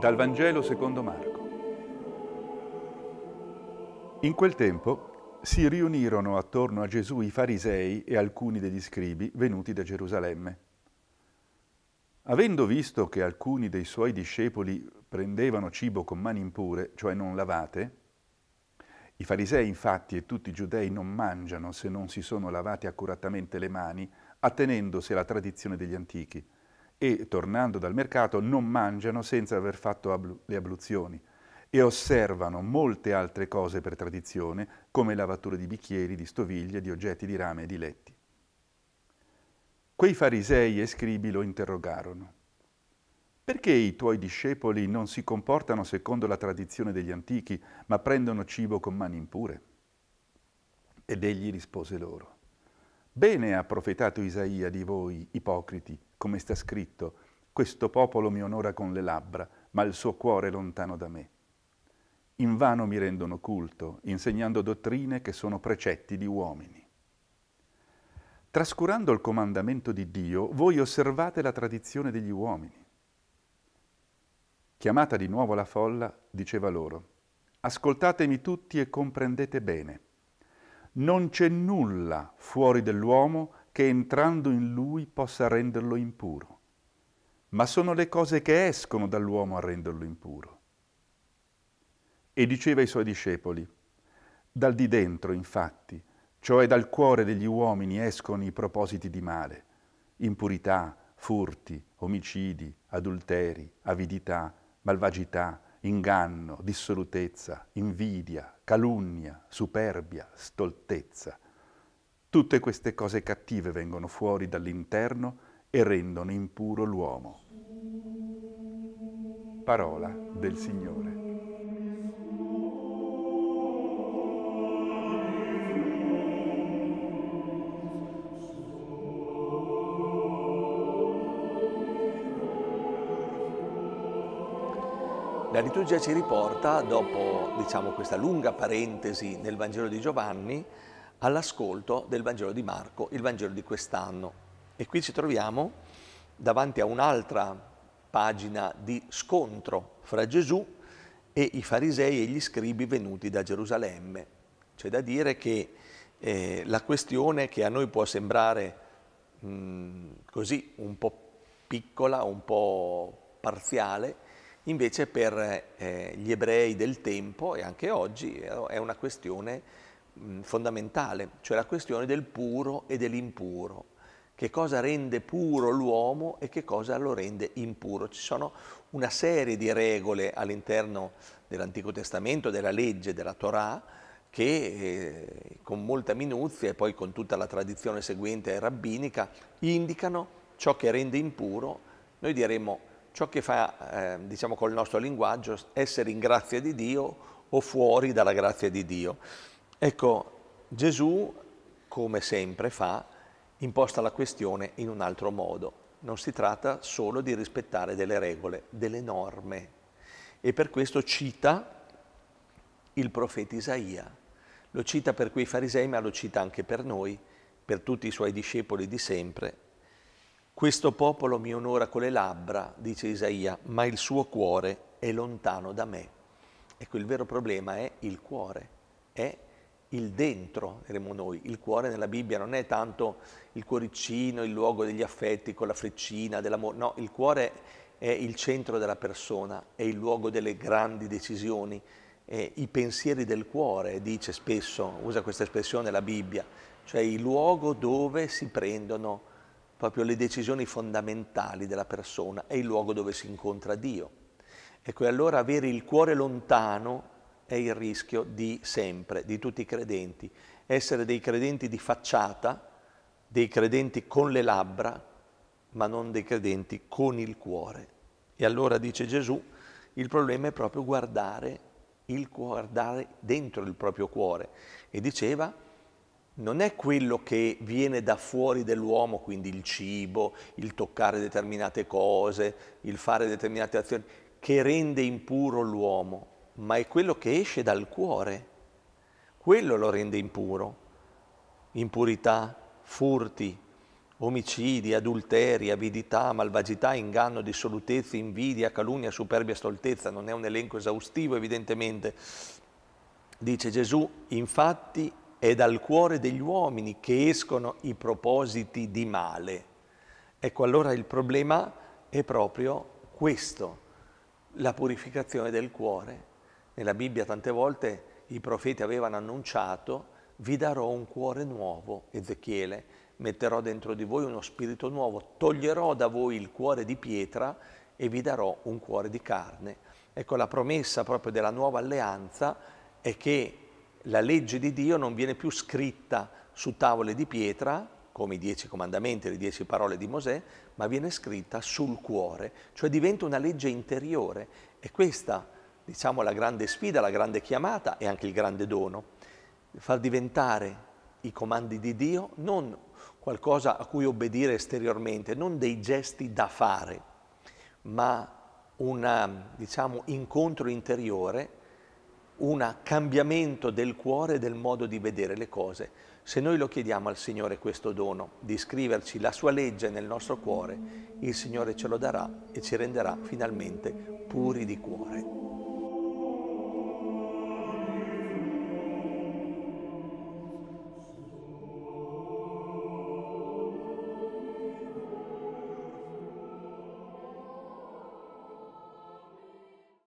Dal Vangelo secondo Marco. In quel tempo si riunirono attorno a Gesù i farisei e alcuni degli scribi venuti da Gerusalemme. Avendo visto che alcuni dei suoi discepoli prendevano cibo con mani impure, cioè non lavate, i farisei infatti e tutti i giudei non mangiano se non si sono lavati accuratamente le mani, attenendosi alla tradizione degli antichi e, tornando dal mercato, non mangiano senza aver fatto ablu le abluzioni e osservano molte altre cose per tradizione, come lavature di bicchieri, di stoviglie, di oggetti di rame e di letti. Quei farisei e scribi lo interrogarono. Perché i tuoi discepoli non si comportano secondo la tradizione degli antichi, ma prendono cibo con mani impure? Ed egli rispose loro, Bene ha profetato Isaia di voi, ipocriti, come sta scritto, questo popolo mi onora con le labbra, ma il suo cuore è lontano da me. In vano mi rendono culto, insegnando dottrine che sono precetti di uomini. Trascurando il comandamento di Dio, voi osservate la tradizione degli uomini. Chiamata di nuovo la folla, diceva loro, ascoltatemi tutti e comprendete bene. Non c'è nulla fuori dell'uomo che che entrando in lui possa renderlo impuro, ma sono le cose che escono dall'uomo a renderlo impuro. E diceva ai suoi discepoli, dal di dentro, infatti, cioè dal cuore degli uomini escono i propositi di male, impurità, furti, omicidi, adulteri, avidità, malvagità, inganno, dissolutezza, invidia, calunnia, superbia, stoltezza. Tutte queste cose cattive vengono fuori dall'interno e rendono impuro l'uomo. Parola del Signore. La liturgia ci riporta, dopo diciamo, questa lunga parentesi nel Vangelo di Giovanni, all'ascolto del Vangelo di Marco, il Vangelo di quest'anno. E qui ci troviamo davanti a un'altra pagina di scontro fra Gesù e i farisei e gli scribi venuti da Gerusalemme. C'è da dire che eh, la questione che a noi può sembrare mh, così un po' piccola, un po' parziale, invece per eh, gli ebrei del tempo e anche oggi eh, è una questione fondamentale, cioè la questione del puro e dell'impuro. Che cosa rende puro l'uomo e che cosa lo rende impuro? Ci sono una serie di regole all'interno dell'Antico Testamento, della legge, della Torah, che eh, con molta minuzia e poi con tutta la tradizione seguente rabbinica indicano ciò che rende impuro. Noi diremmo ciò che fa, eh, diciamo col nostro linguaggio, essere in grazia di Dio o fuori dalla grazia di Dio. Ecco, Gesù, come sempre fa, imposta la questione in un altro modo. Non si tratta solo di rispettare delle regole, delle norme. E per questo cita il profeta Isaia. Lo cita per quei farisei, ma lo cita anche per noi, per tutti i suoi discepoli di sempre. Questo popolo mi onora con le labbra, dice Isaia, ma il suo cuore è lontano da me. Ecco, il vero problema è il cuore, è il dentro, diremmo noi, il cuore nella Bibbia non è tanto il cuoricino, il luogo degli affetti con la freccina, dell'amore, no, il cuore è il centro della persona, è il luogo delle grandi decisioni, eh, i pensieri del cuore, dice spesso, usa questa espressione la Bibbia, cioè il luogo dove si prendono proprio le decisioni fondamentali della persona, è il luogo dove si incontra Dio. Ecco, e allora avere il cuore lontano è il rischio di sempre, di tutti i credenti, essere dei credenti di facciata, dei credenti con le labbra, ma non dei credenti con il cuore. E allora dice Gesù, il problema è proprio guardare, il, guardare dentro il proprio cuore. E diceva, non è quello che viene da fuori dell'uomo, quindi il cibo, il toccare determinate cose, il fare determinate azioni, che rende impuro l'uomo, ma è quello che esce dal cuore. Quello lo rende impuro. Impurità, furti, omicidi, adulteri, avidità, malvagità, inganno, dissolutezze, invidia, calunnia, superbia, stoltezza. Non è un elenco esaustivo evidentemente. Dice Gesù, infatti è dal cuore degli uomini che escono i propositi di male. Ecco allora il problema è proprio questo, la purificazione del cuore. Nella Bibbia tante volte i profeti avevano annunciato vi darò un cuore nuovo, Ezechiele, metterò dentro di voi uno spirito nuovo, toglierò da voi il cuore di pietra e vi darò un cuore di carne. Ecco, la promessa proprio della nuova alleanza è che la legge di Dio non viene più scritta su tavole di pietra, come i dieci comandamenti, le dieci parole di Mosè, ma viene scritta sul cuore, cioè diventa una legge interiore. E questa diciamo, la grande sfida, la grande chiamata e anche il grande dono, far diventare i comandi di Dio non qualcosa a cui obbedire esteriormente, non dei gesti da fare, ma un um, diciamo, incontro interiore, un cambiamento del cuore e del modo di vedere le cose. Se noi lo chiediamo al Signore questo dono, di scriverci la sua legge nel nostro cuore, il Signore ce lo darà e ci renderà finalmente puri di cuore.